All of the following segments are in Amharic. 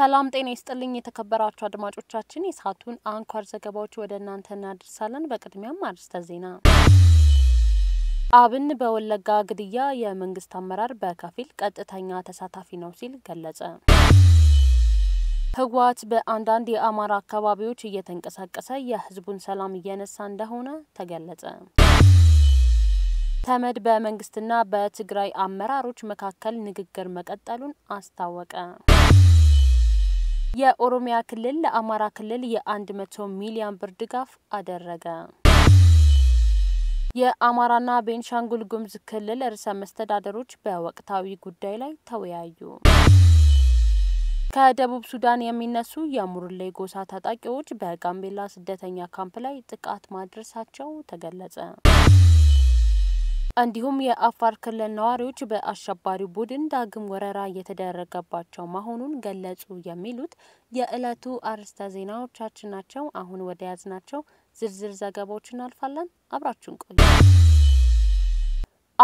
ሰላም ጤና ይስጥልኝ የተከበራችሁ አድማጮቻችን፣ የሰዓቱን አንኳር ዘገባዎች ወደ እናንተ እናደርሳለን። በቅድሚያም አርዕስተ ዜና። አብን በወለጋ ግድያ የመንግስት አመራር በከፊል ቀጥተኛ ተሳታፊ ነው ሲል ገለጸ። ህወሓት በአንዳንድ የአማራ አካባቢዎች እየተንቀሳቀሰ የህዝቡን ሰላም እየነሳ እንደሆነ ተገለጸ። ተመድ በመንግስትና በትግራይ አመራሮች መካከል ንግግር መቀጠሉን አስታወቀ። የኦሮሚያ ክልል ለአማራ ክልል የ መቶ ሚሊዮን ብር ድጋፍ አደረገ። የአማራና ቤንሻንጉል ጉምዝ ክልል ርዕሰ መስተዳደሮች በወቅታዊ ጉዳይ ላይ ተወያዩ። ከደቡብ ሱዳን የሚነሱ የሙርሌ ጎሳ ታጣቂዎች በጋምቤላ ስደተኛ ካምፕ ላይ ጥቃት ማድረሳቸው ተገለጸ። እንዲሁም የአፋር ክልል ነዋሪዎች በአሸባሪው ቡድን ዳግም ወረራ እየተደረገባቸው መሆኑን ገለጹ። የሚሉት የዕለቱ አርዕስተ ዜናዎቻችን ናቸው። አሁን ወደ ያዝናቸው ዝርዝር ዘገባዎች እናልፋለን። አብራችሁን ቆዩ።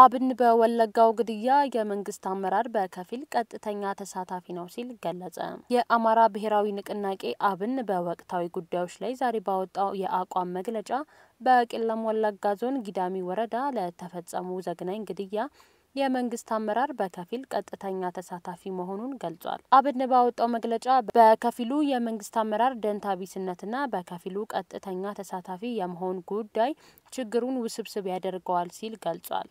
አብን በወለጋው ግድያ የመንግስት አመራር በከፊል ቀጥተኛ ተሳታፊ ነው ሲል ገለጸ። የአማራ ብሔራዊ ንቅናቄ አብን በወቅታዊ ጉዳዮች ላይ ዛሬ ባወጣው የአቋም መግለጫ በቄለም ወለጋ ዞን ጊዳሚ ወረዳ ለተፈጸሙ ዘግናኝ ግድያ የመንግስት አመራር በከፊል ቀጥተኛ ተሳታፊ መሆኑን ገልጿል። አብን ባወጣው መግለጫ በከፊሉ የመንግስት አመራር ደንታቢስነትና በከፊሉ ቀጥተኛ ተሳታፊ የመሆን ጉዳይ ችግሩን ውስብስብ ያደርገዋል ሲል ገልጿል።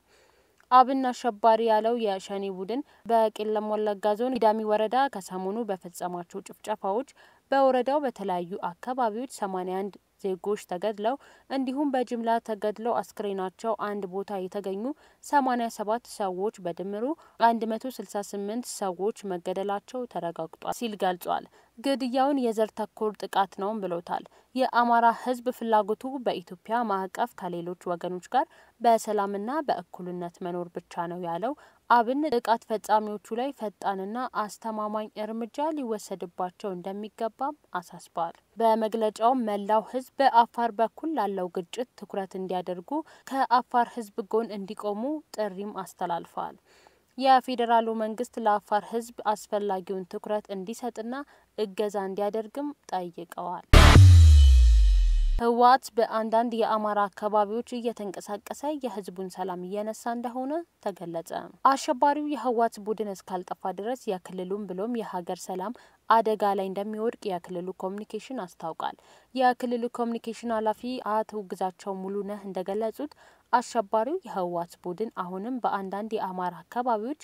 አብን አሸባሪ ያለው የሸኔ ቡድን በቄለም ወለጋ ዞን ጊዳሚ ወረዳ ከሰሞኑ በፈጸማቸው ጭፍጨፋዎች በወረዳው በተለያዩ አካባቢዎች ሰማኒያ አንድ ዜጎች ተገድለው እንዲሁም በጅምላ ተገድለው አስክሬናቸው አንድ ቦታ የተገኙ 87 ሰዎች በድምሩ 168 ሰዎች መገደላቸው ተረጋግጧል ሲል ገልጿል። ግድያውን የዘር ተኮር ጥቃት ነው ብሎታል። የአማራ ሕዝብ ፍላጎቱ በኢትዮጵያ ማዕቀፍ ከሌሎች ወገኖች ጋር በሰላምና በእኩልነት መኖር ብቻ ነው ያለው አብን ጥቃት ፈጻሚዎቹ ላይ ፈጣንና አስተማማኝ እርምጃ ሊወሰድባቸው እንደሚገባም አሳስበዋል። በመግለጫው መላው ሕዝብ በአፋር በኩል ላለው ግጭት ትኩረት እንዲያደርጉ ከአፋር ሕዝብ ጎን እንዲቆሙ ጥሪም አስተላልፈዋል። የፌዴራሉ መንግስት ለአፋር ሕዝብ አስፈላጊውን ትኩረት እንዲሰጥና እገዛ እንዲያደርግም ጠይቀዋል። ህወሓት በአንዳንድ የአማራ አካባቢዎች እየተንቀሳቀሰ የህዝቡን ሰላም እየነሳ እንደሆነ ተገለጸ። አሸባሪው የህወሓት ቡድን እስካልጠፋ ድረስ የክልሉም ብሎም የሀገር ሰላም አደጋ ላይ እንደሚወድቅ የክልሉ ኮሚኒኬሽን አስታውቃል። የክልሉ ኮሚኒኬሽን ኃላፊ አቶ ግዛቸው ሙሉነህ እንደገለጹት አሸባሪው የህወሓት ቡድን አሁንም በአንዳንድ የአማራ አካባቢዎች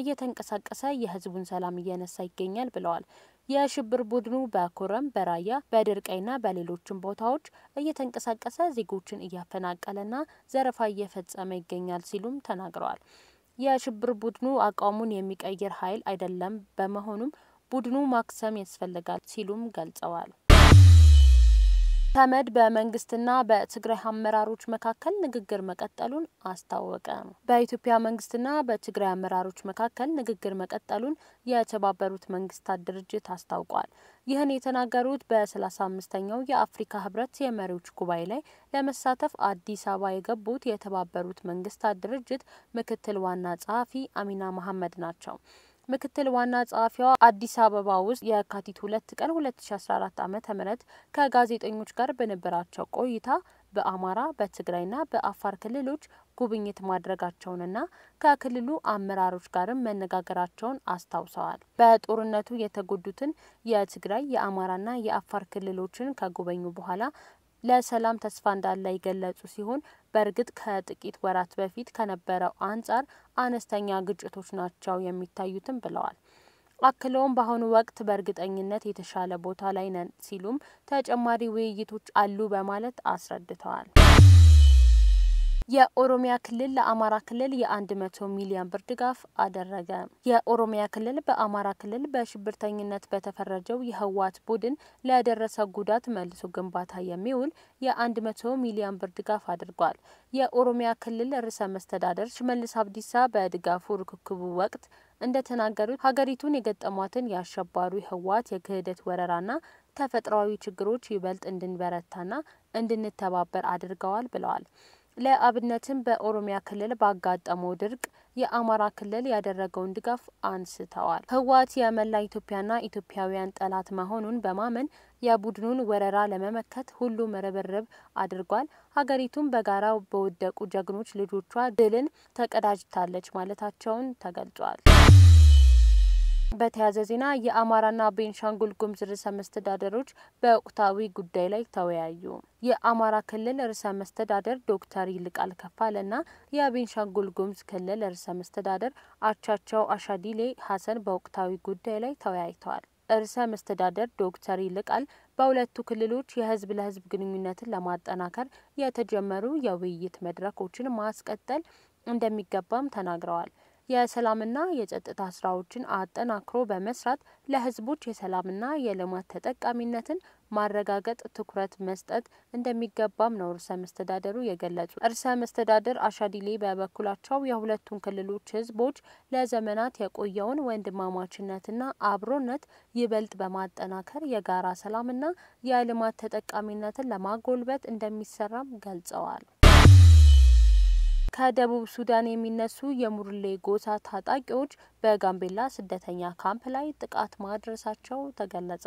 እየተንቀሳቀሰ የህዝቡን ሰላም እየነሳ ይገኛል ብለዋል። የሽብር ቡድኑ በኮረም፣ በራያ፣ በድርቀይና በሌሎችም ቦታዎች እየተንቀሳቀሰ ዜጎችን እያፈናቀለና ዘረፋ እየፈጸመ ይገኛል ሲሉም ተናግረዋል። የሽብር ቡድኑ አቋሙን የሚቀይር ኃይል አይደለም፣ በመሆኑም ቡድኑ ማክሰም ያስፈልጋል ሲሉም ገልጸዋል። ተመድ በመንግስትና በትግራይ አመራሮች መካከል ንግግር መቀጠሉን አስታወቀ። በኢትዮጵያ መንግስትና በትግራይ አመራሮች መካከል ንግግር መቀጠሉን የተባበሩት መንግስታት ድርጅት አስታውቋል። ይህን የተናገሩት በሰላሳ አምስተኛው የአፍሪካ ህብረት የመሪዎች ጉባኤ ላይ ለመሳተፍ አዲስ አበባ የገቡት የተባበሩት መንግስታት ድርጅት ምክትል ዋና ጸሐፊ አሚና መሐመድ ናቸው። ምክትል ዋና ጸሐፊዋ አዲስ አበባ ውስጥ የካቲት ሁለት ቀን ሁለት ሺ አስራ አራት ከጋዜጠኞች ጋር በነበራቸው ቆይታ በአማራ በትግራይና በአፋር ክልሎች ጉብኝት ማድረጋቸውንና ከክልሉ አመራሮች ጋርም መነጋገራቸውን አስታውሰዋል። በጦርነቱ የተጎዱትን የትግራይ የአማራና የአፋር ክልሎችን ከጎበኙ በኋላ ለሰላም ተስፋ እንዳለ የገለጹ ሲሆን በእርግጥ ከጥቂት ወራት በፊት ከነበረው አንጻር አነስተኛ ግጭቶች ናቸው የሚታዩትም ብለዋል። አክለውም በአሁኑ ወቅት በእርግጠኝነት የተሻለ ቦታ ላይ ነን ሲሉም ተጨማሪ ውይይቶች አሉ በማለት አስረድተዋል። የኦሮሚያ ክልል ለአማራ ክልል የ100 ሚሊዮን ብር ድጋፍ አደረገ። የኦሮሚያ ክልል በአማራ ክልል በሽብርተኝነት በተፈረጀው የህወሓት ቡድን ለደረሰ ጉዳት መልሶ ግንባታ የሚውል የ100 ሚሊዮን ብር ድጋፍ አድርጓል። የኦሮሚያ ክልል ርዕሰ መስተዳደር ሽመልስ አብዲሳ በድጋፉ ርክክቡ ወቅት እንደተናገሩት ሀገሪቱን የገጠሟትን የአሸባሪ ህወሓት የክህደት ወረራና ተፈጥሯዊ ችግሮች ይበልጥ እንድንበረታና እንድንተባበር አድርገዋል ብለዋል። ለአብነትም በኦሮሚያ ክልል ባጋጠመው ድርቅ የአማራ ክልል ያደረገውን ድጋፍ አንስተዋል። ህወሓት የመላ ኢትዮጵያና ኢትዮጵያውያን ጠላት መሆኑን በማመን የቡድኑን ወረራ ለመመከት ሁሉም ርብርብ አድርጓል። ሀገሪቱም በጋራ በወደቁ ጀግኖች ልጆቿ ድልን ተቀዳጅታለች ማለታቸውን ተገልጿል። በተያያዘ ዜና የአማራና ቤንሻንጉል ጉሙዝ ርዕሰ መስተዳደሮች በወቅታዊ ጉዳይ ላይ ተወያዩ። የአማራ ክልል ርዕሰ መስተዳደር ዶክተር ይልቃል ከፋለና የቤንሻንጉል ጉሙዝ ክልል ርዕሰ መስተዳደር አቻቸው አሻዲሌ ሀሰን በወቅታዊ ጉዳይ ላይ ተወያይተዋል። ርዕሰ መስተዳደር ዶክተር ይልቃል በሁለቱ ክልሎች የህዝብ ለህዝብ ግንኙነትን ለማጠናከር የተጀመሩ የውይይት መድረኮችን ማስቀጠል እንደሚገባም ተናግረዋል። የሰላምና የጸጥታ ስራዎችን አጠናክሮ በመስራት ለህዝቦች የሰላምና የልማት ተጠቃሚነትን ማረጋገጥ ትኩረት መስጠት እንደሚገባም ነው ርዕሰ መስተዳደሩ የገለጹ። ርዕሰ መስተዳደር አሻዲሌ በበኩላቸው የሁለቱን ክልሎች ህዝቦች ለዘመናት የቆየውን ወንድማማችነትና አብሮነት ይበልጥ በማጠናከር የጋራ ሰላምና የልማት ተጠቃሚነትን ለማጎልበት እንደሚሰራም ገልጸዋል። ከደቡብ ሱዳን የሚነሱ የሙርሌ ጎሳ ታጣቂዎች በጋምቤላ ስደተኛ ካምፕ ላይ ጥቃት ማድረሳቸው ተገለጸ።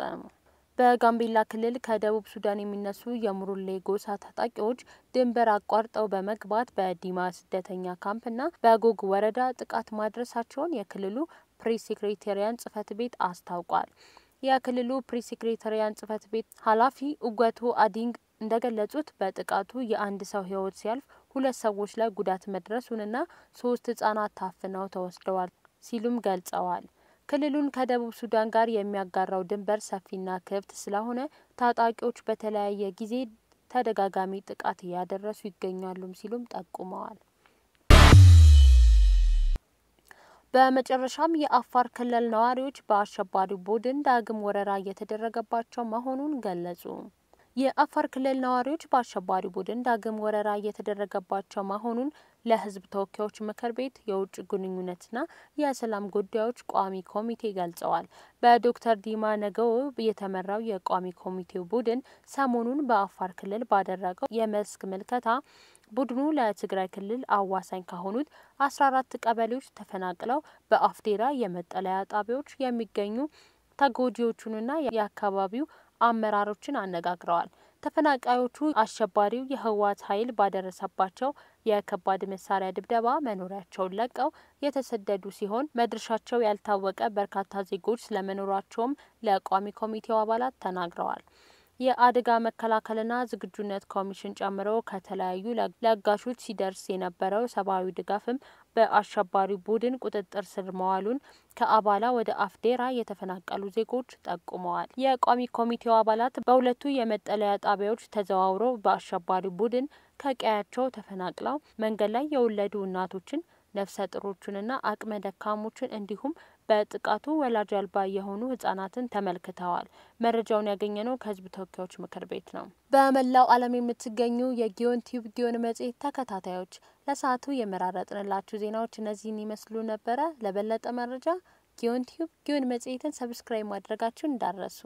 በጋምቤላ ክልል ከደቡብ ሱዳን የሚነሱ የሙሩሌ ጎሳ ታጣቂዎች ድንበር አቋርጠው በመግባት በዲማ ስደተኛ ካምፕና በጎግ ወረዳ ጥቃት ማድረሳቸውን የክልሉ ፕሬስ ሴክሬታሪያን ጽህፈት ቤት አስታውቋል። የክልሉ ፕሬስ ሴክሬታሪያን ጽህፈት ቤት ኃላፊ እጓቱ አዲንግ እንደገለጹት በጥቃቱ የአንድ ሰው ህይወት ሲያልፍ ሁለት ሰዎች ላይ ጉዳት መድረሱንና ሶስት ህጻናት ታፍነው ተወስደዋል ሲሉም ገልጸዋል። ክልሉን ከደቡብ ሱዳን ጋር የሚያጋራው ድንበር ሰፊና ክፍት ስለሆነ ታጣቂዎች በተለያየ ጊዜ ተደጋጋሚ ጥቃት እያደረሱ ይገኛሉም ሲሉም ጠቁመዋል። በመጨረሻም የአፋር ክልል ነዋሪዎች በአሸባሪው ቡድን ዳግም ወረራ እየተደረገባቸው መሆኑን ገለጹ። የአፋር ክልል ነዋሪዎች በአሸባሪ ቡድን ዳግም ወረራ እየተደረገባቸው መሆኑን ለሕዝብ ተወካዮች ምክር ቤት የውጭ ግንኙነትና የሰላም ጉዳዮች ቋሚ ኮሚቴ ገልጸዋል። በዶክተር ዲማ ነገው የተመራው የቋሚ ኮሚቴው ቡድን ሰሞኑን በአፋር ክልል ባደረገው የመስክ ምልከታ ቡድኑ ለትግራይ ክልል አዋሳኝ ከሆኑት አስራ አራት ቀበሌዎች ተፈናቅለው በአፍዴራ የመጠለያ ጣቢያዎች የሚገኙ ተጎጂዎቹንና የአካባቢው አመራሮችን አነጋግረዋል። ተፈናቃዮቹ አሸባሪው የህወሓት ኃይል ባደረሰባቸው የከባድ መሳሪያ ድብደባ መኖሪያቸውን ለቀው የተሰደዱ ሲሆን መድረሻቸው ያልታወቀ በርካታ ዜጎች ስለመኖራቸውም ለቋሚ ኮሚቴው አባላት ተናግረዋል። የአደጋ መከላከልና ዝግጁነት ኮሚሽን ጨምሮ ከተለያዩ ለጋሾች ሲደርስ የነበረው ሰብአዊ ድጋፍም በአሸባሪው ቡድን ቁጥጥር ስር መዋሉን ከአባላ ወደ አፍዴራ የተፈናቀሉ ዜጎች ጠቁመዋል። የቋሚ ኮሚቴው አባላት በሁለቱ የመጠለያ ጣቢያዎች ተዘዋውረው በአሸባሪው ቡድን ከቀያቸው ተፈናቅለው መንገድ ላይ የወለዱ እናቶችን ነፍሰ ጥሮችንና አቅመ ደካሞችን እንዲሁም በጥቃቱ ወላጅ አልባ የሆኑ ህጻናትን ተመልክተዋል። መረጃውን ያገኘነው ከህዝብ ተወካዮች ምክር ቤት ነው። በመላው ዓለም የምትገኙ የጊዮን ቲዩብ ጊዮን መጽሔት ተከታታዮች ለሰዓቱ የመራረጥንላችሁ ዜናዎች እነዚህን ይመስሉ ነበረ። ለበለጠ መረጃ ጊዮን ቲዩብ ጊዮን መጽሔትን ሰብስክራይብ ማድረጋችሁን እንዳረሱ